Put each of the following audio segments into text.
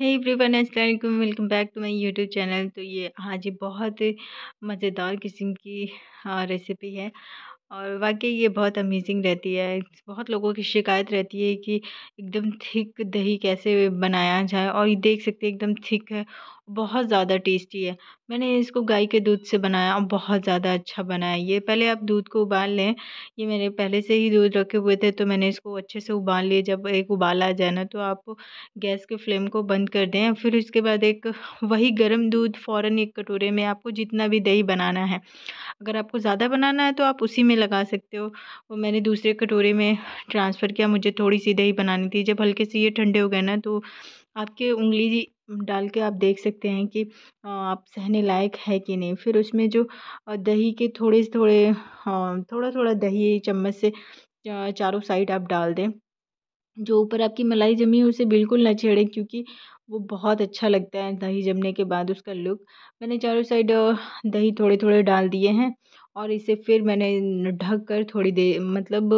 हे everyone अस्सलाम welcome back to my YouTube channel तो ये आज बहुत मज़ेदार किस्म की रेसिपी है और वाकई ये बहुत अमेज़िंग रहती है बहुत लोगों की शिकायत रहती है कि एकदम थिक दही कैसे बनाया जाए और ये देख सकते हैं एकदम थिक है बहुत ज़्यादा टेस्टी है मैंने इसको गाय के दूध से बनाया और बहुत ज़्यादा अच्छा बनाया ये पहले आप दूध को उबाल लें ये मेरे पहले से ही दूध रखे हुए थे तो मैंने इसको अच्छे से उबाल लिए जब एक उबाल आ जाए ना तो आप गैस के फ्लेम को बंद कर दें फिर उसके बाद एक वही गर्म दूध फ़ौरन एक कटोरे में आपको जितना भी दही बनाना है अगर आपको ज़्यादा बनाना है तो आप उसी में में लगा सकते हो वो मैंने दूसरे कटोरे में ट्रांसफ़र किया मुझे थोड़ी सी दही बनानी थी जब हल्के से ये ठंडे हो गए ना तो आपके उंगली जी डाल के आप देख सकते हैं कि आप सहने लायक है कि नहीं फिर उसमें जो दही के थोड़े से थोड़े थोड़ा थोड़ा दही चम्मच से चारों साइड आप डाल दें जो ऊपर आपकी मलाई जमी है उसे बिल्कुल ना छेड़ें क्योंकि वो बहुत अच्छा लगता है दही जमने के बाद उसका लुक मैंने चारों साइड दही थोड़े थोड़े डाल दिए हैं और इसे फिर मैंने ढक कर थोड़ी देर मतलब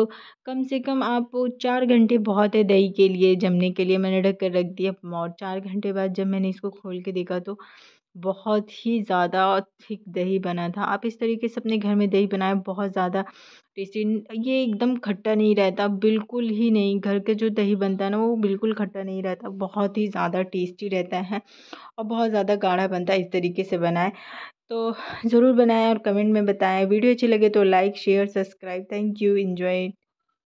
कम से कम आप चार घंटे बहुत है दही के लिए जमने के लिए मैंने ढक कर रख दिया और चार घंटे बाद जब मैंने इसको खोल के देखा तो बहुत ही ज़्यादा थिक दही बना था आप इस तरीके से अपने घर में दही बनाए बहुत ज़्यादा टेस्टी ये एकदम खट्टा नहीं रहता बिल्कुल ही नहीं घर के जो दही बनता है ना वो बिल्कुल खट्टा नहीं रहता बहुत ही ज़्यादा टेस्टी रहता है और बहुत ज़्यादा गाढ़ा बनता है इस तरीके से बनाए तो ज़रूर बनाएं और कमेंट में बताएं वीडियो अच्छी लगे तो like share subscribe thank you enjoy